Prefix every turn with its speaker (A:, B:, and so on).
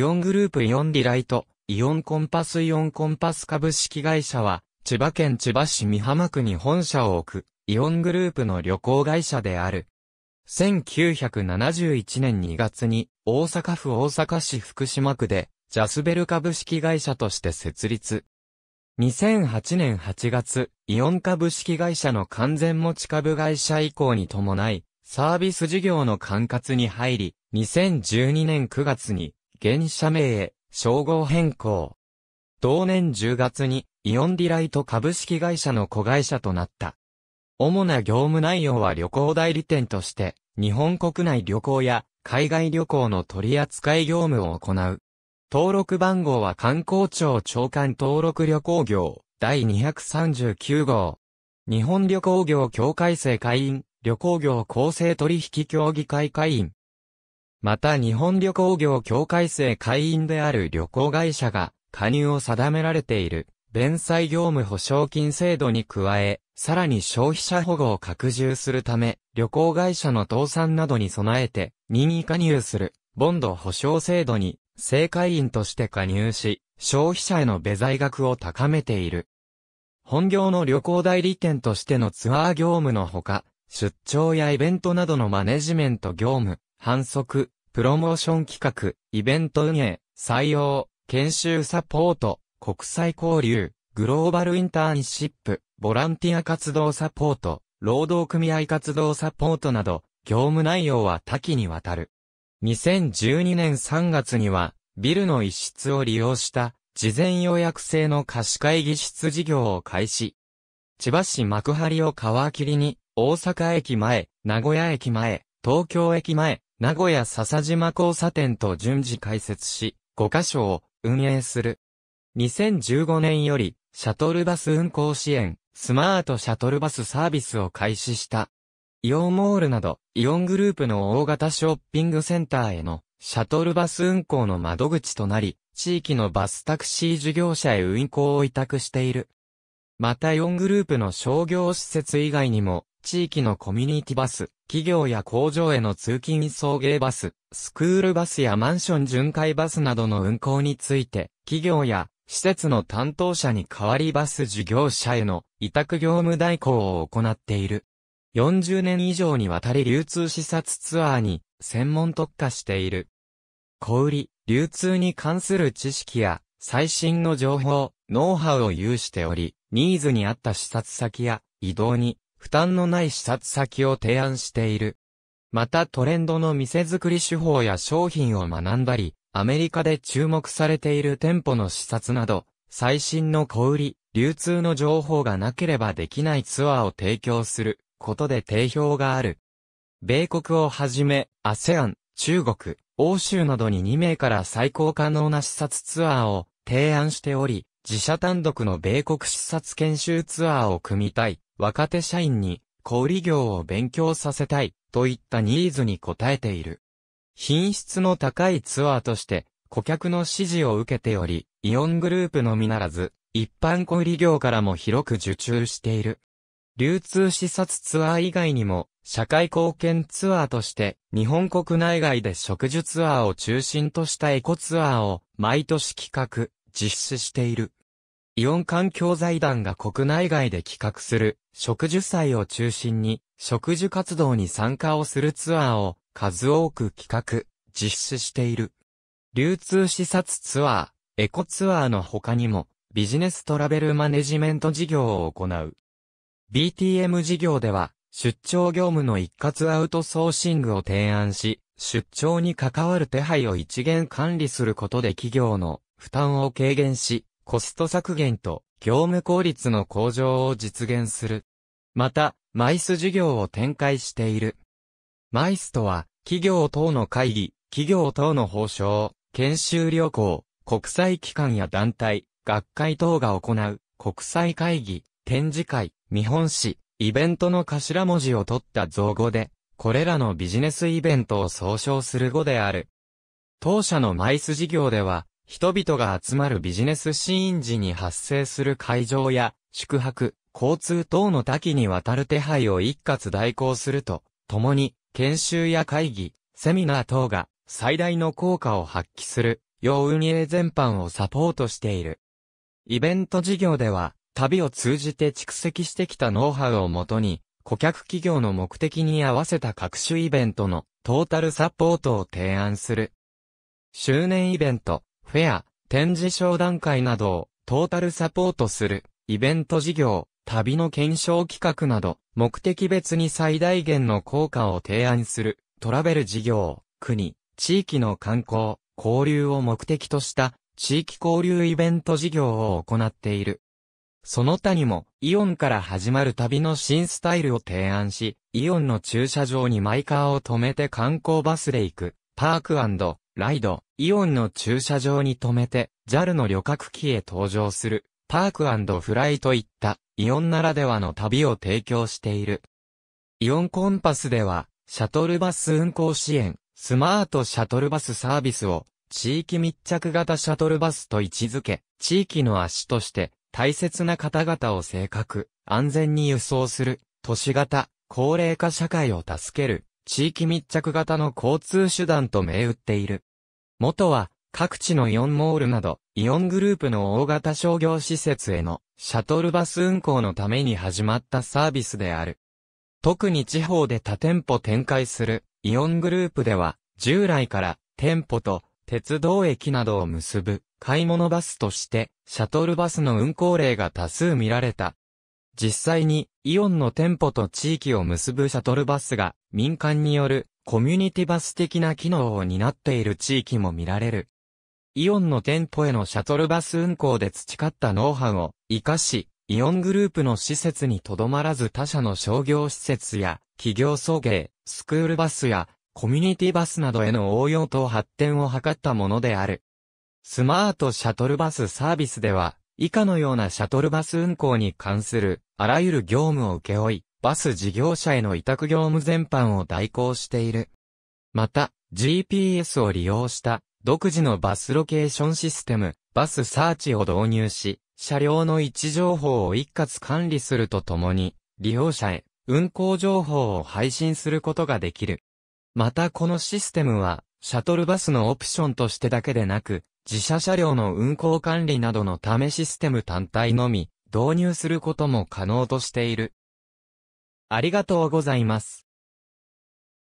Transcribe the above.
A: イオングループイオンディライト、イオンコンパスイオンコンパス株式会社は、千葉県千葉市美浜区に本社を置く、イオングループの旅行会社である。1971年2月に、大阪府大阪市福島区で、ジャスベル株式会社として設立。2008年8月、イオン株式会社の完全持ち株会社以降に伴い、サービス事業の管轄に入り、2012年9月に、現社名へ、称号変更。同年10月に、イオンディライト株式会社の子会社となった。主な業務内容は旅行代理店として、日本国内旅行や海外旅行の取扱い業務を行う。登録番号は観光庁長官登録旅行業第239号。日本旅行業協会制会員、旅行業公正取引協議会会員、また日本旅行業協会制会員である旅行会社が加入を定められている、弁済業務保証金制度に加え、さらに消費者保護を拡充するため、旅行会社の倒産などに備えて、任意加入する、ボンド保証制度に、正会員として加入し、消費者へのベ財額を高めている。本業の旅行代理店としてのツアー業務のほか、出張やイベントなどのマネジメント業務、反則、プロモーション企画、イベント運営、採用、研修サポート、国際交流、グローバルインターンシップ、ボランティア活動サポート、労働組合活動サポートなど、業務内容は多岐にわたる。2012年3月には、ビルの一室を利用した、事前予約制の貸し会議室事業を開始。千葉市幕張を皮切りに、大阪駅前、名古屋駅前、東京駅前、名古屋笹島交差点と順次開設し、5カ所を運営する。2015年より、シャトルバス運行支援、スマートシャトルバスサービスを開始した。イオンモールなど、イオングループの大型ショッピングセンターへの、シャトルバス運行の窓口となり、地域のバスタクシー事業者へ運行を委託している。またイオングループの商業施設以外にも、地域のコミュニティバス、企業や工場への通勤送迎バス、スクールバスやマンション巡回バスなどの運行について、企業や施設の担当者に代わりバス事業者への委託業務代行を行っている。40年以上にわたり流通視察ツアーに専門特化している。小売、流通に関する知識や最新の情報、ノウハウを有しており、ニーズに合った視察先や移動に負担のない視察先を提案している。またトレンドの店づくり手法や商品を学んだり、アメリカで注目されている店舗の視察など、最新の小売、流通の情報がなければできないツアーを提供することで定評がある。米国をはじめ、ASEAN、中国、欧州などに2名から最高可能な視察ツアーを提案しており、自社単独の米国視察研修ツアーを組みたい、若手社員に小売業を勉強させたい、といったニーズに応えている。品質の高いツアーとして、顧客の支持を受けており、イオングループのみならず、一般小売業からも広く受注している。流通視察ツアー以外にも、社会貢献ツアーとして、日本国内外で植樹ツアーを中心としたエコツアーを毎年企画、実施している。イオン環境財団が国内外で企画する植樹祭を中心に植樹活動に参加をするツアーを数多く企画、実施している。流通視察ツアー、エコツアーの他にもビジネストラベルマネジメント事業を行う。BTM 事業では出張業務の一括アウトソーシングを提案し、出張に関わる手配を一元管理することで企業の負担を軽減し、コスト削減と業務効率の向上を実現する。また、マイス事業を展開している。マイスとは、企業等の会議、企業等の報奨、研修旅行、国際機関や団体、学会等が行う、国際会議、展示会、見本誌、イベントの頭文字を取った造語で、これらのビジネスイベントを総称する語である。当社のマイス事業では、人々が集まるビジネスシーン時に発生する会場や宿泊、交通等の多岐にわたる手配を一括代行すると、共に研修や会議、セミナー等が最大の効果を発揮する、要運営全般をサポートしている。イベント事業では、旅を通じて蓄積してきたノウハウをもとに、顧客企業の目的に合わせた各種イベントのトータルサポートを提案する。周年イベント、フェア、展示商談会などをトータルサポートする、イベント事業、旅の検証企画など、目的別に最大限の効果を提案する、トラベル事業、国、地域の観光、交流を目的とした、地域交流イベント事業を行っている。その他にも、イオンから始まる旅の新スタイルを提案し、イオンの駐車場にマイカーを止めて観光バスで行く、パークライド、イオンの駐車場に停めて、JAL の旅客機へ搭乗する、パークフライといった、イオンならではの旅を提供している。イオンコンパスでは、シャトルバス運行支援、スマートシャトルバスサービスを、地域密着型シャトルバスと位置づけ、地域の足として、大切な方々を正確、安全に輸送する、都市型、高齢化社会を助ける、地域密着型の交通手段と銘打っている。元は、各地のイオンモールなど、イオングループの大型商業施設へのシャトルバス運行のために始まったサービスである。特に地方で多店舗展開するイオングループでは、従来から店舗と鉄道駅などを結ぶ買い物バスとして、シャトルバスの運行例が多数見られた。実際にイオンの店舗と地域を結ぶシャトルバスが民間によるコミュニティバス的な機能を担っている地域も見られる。イオンの店舗へのシャトルバス運行で培ったノウハウを活かし、イオングループの施設にとどまらず他社の商業施設や企業送迎、スクールバスやコミュニティバスなどへの応用と発展を図ったものである。スマートシャトルバスサービスでは、以下のようなシャトルバス運行に関するあらゆる業務を請け負い、バス事業者への委託業務全般を代行している。また、GPS を利用した独自のバスロケーションシステム、バスサーチを導入し、車両の位置情報を一括管理するとともに、利用者へ運行情報を配信することができる。またこのシステムは、シャトルバスのオプションとしてだけでなく、自社車両の運行管理などのためシステム単体のみ、導入することも可能としている。ありがとうございます。